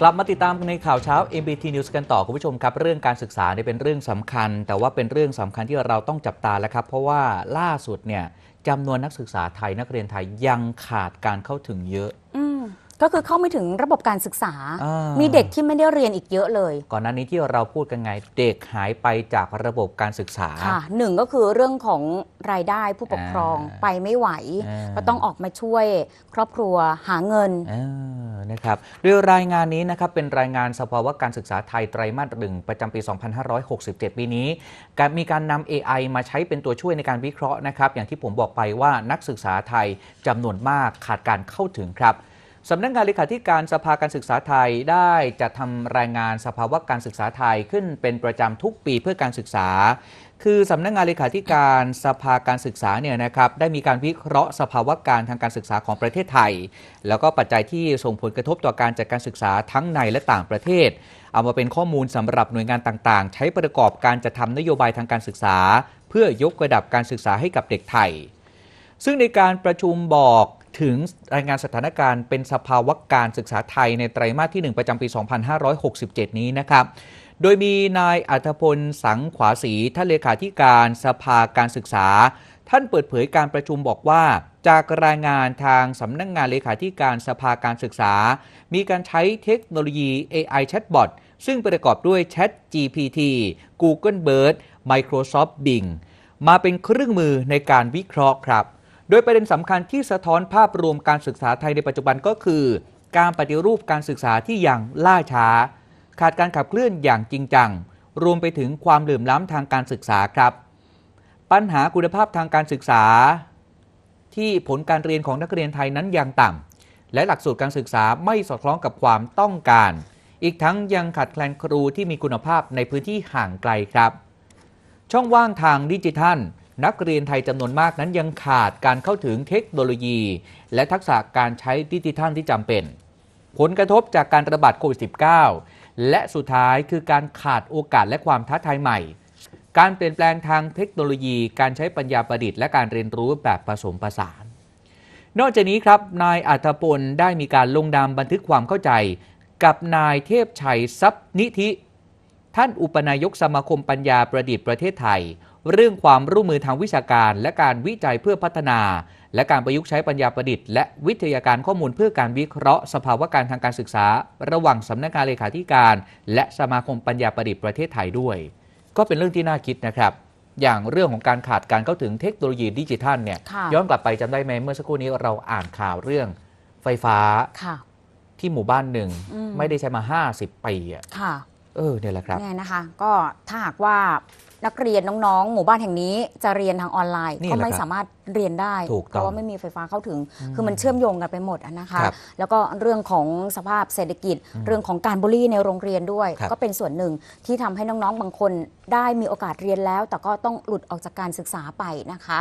กลับมาติดตามในข่าวเช้า MBT News กันต่อคุณผู้ชมครับเรื่องการศึกษาเนี่ยเป็นเรื่องสำคัญ แต่ว่าเป็นเรื่องสำคัญที่เราต้องจับตาแล้วครับ เพราะว่าล่าสุดเนี่ยจำนวนนักศึกษาไทยนักเรียนไทยยังขาดการเข้าถึงเยอะก็คือเข้าไม่ถึงระบบการศึกษา มีเด็กที่ไม่ได้เรียนอีกเยอะเลย ก่อนหน้านี้ที่เราพูดกันไง เด็กหายไปจากระบบการศึกษาค่ะหนึ่งก็คือเรื่องของรายได้ผู้ปกครองไปไม่ไหว ก็ต้องออกมาช่วยครอบครัวหาเงิน นะครับโดยรายงานนี้นะครับ เป็นรายงานสภาวะการศึกษาไทยไตรมาสหนึ่งประจำปี 2567 ปีนี้การมีการนำ AI มาใช้เป็นตัวช่วยในการวิเคราะห์นะครับ อย่างที่ผมบอกไปว่านักศึกษาไทยจำนวนมากขาดการเข้าถึงครับสำนักงงานเลขาธิการสภาการศึกษาไทยได้จัดทำรายงานสภาวะการศึกษาไทยขึ้นเป็นประจำทุกปีเพื่อการศึกษา คือสำนักงงานเลขาธิการสภาการศึกษาเนี่ยนะครับได้มีการวิเคราะห์สภาวะการทางการศึกษาของประเทศไทย แล้วก็ปัจจัยที่ส่งผลกระทบต่อการจัดการศึกษาทั้งในและต่างประเทศ เอามาเป็นข้อมูลสำหรับหน่วยงานต่าง ๆ ใช้ประกอบการจัดทำนโยบายทางการศึกษา เพื่อยกระดับการศึกษาให้กับเด็กไทย ซึ่งในการประชุมบอกถึงรายงานสถานการณ์เป็นสภาวะการศึกษาไทยในไตรมาสที่ 1 ประจำปี 2567 นี้นะครับ โดยมีนายอัธพลสังขวาศรีท่านเลขาธิการสภาการศึกษา ท่านเปิดเผยการประชุมบอกว่า จากรายงานทางสำนักงงานเลขาธิการสภาการศึกษา มีการใช้เทคโนโลยี AI Chatbot ซึ่งประกอบด้วย Chat GPT Google Bird Microsoft Bing มาเป็นเครื่องมือในการวิเคราะห์ครับโดยประเด็นสำคัญที่สะท้อนภาพรวมการศึกษาไทยในปัจจุบันก็คือ การปฏิรูปการศึกษาที่ยังล่าช้า ขาดการขับเคลื่อนอย่างจริงจัง รวมไปถึงความเหลื่อมล้ำทางการศึกษาครับ ปัญหาคุณภาพทางการศึกษา ที่ผลการเรียนของนักเรียนไทยนั้นยังต่ำ และหลักสูตรการศึกษาไม่สอดคล้องกับความต้องการ อีกทั้งยังขาดแคลนครูที่มีคุณภาพในพื้นที่ห่างไกลครับ ช่องว่างทางดิจิทัลนักเรียนไทยจำนวนมากนั้นยังขาดการเข้าถึงเทคโนโลยี และทักษะการใช้ดิจิทัลที่จำเป็น ผลกระทบจากการระบาดโควิด -19 และสุดท้ายคือการขาดโอกาสและความท้าทายใหม่ การเปลี่ยนแปลงทางเทคโนโลยีการใช้ปัญญาประดิษฐ์และการเรียนรู้แบบผสมผสาน นอกจากนี้ครับนายอัธพลได้มีการลงนามบันทึกความเข้าใจ กับนายเทพชัยทรัพย์นิธิ ท่านอุปนายกสมาคมปัญญาประดิษฐ์ประเทศไทยเรื่องความร่วมมือทางวิชาการ และการวิจัยเพื่อพัฒนา และการประยุกต์ใช้ปัญญาประดิษฐ์และวิทยาการข้อมูลเพื่อการวิเคราะห์ สภาวะการทางการศึกษา ระหว่างสำนักงานเลขาธิการ และสมาคมปัญญาประดิษฐ์ประเทศไทยด้วย ก็เป็นเรื่องที่น่าคิดนะครับ อย่างเรื่องของการขาดการเข้าถึงเทคโนโลยีดิจิทัลเนี่ย ย้อนกลับไปจำได้ไหมเมื่อสักครู่นี้เราอ่านข่าวเรื่องไฟฟ้าที่หมู่บ้านหนึ่งมไม่ได้ใช้มา 50ปีอ่ะเออเนี่ยแหละครับเนี่ยนะคะก็ถ้าหากว่านักเรียนน้องๆหมู่บ้านแห่งนี้ จะเรียนทางออนไลน์ก็ไม่สามารถเรียนได้ เพราะว่าไม่มีไฟฟ้าเข้าถึงคือมันเชื่อมโยงกันไปหมดนะคะคแล้วก็เรื่องของสภาพเศรษฐกิจ เรื่องของการบูลลี่ในโรงเรียนด้วย ก็เป็นส่วนหนึ่งที่ทำให้น้อง ๆ บางคนได้มีโอกาสเรียนแล้ว แต่ก็ต้องหลุดออกจากการศึกษาไปนะคะ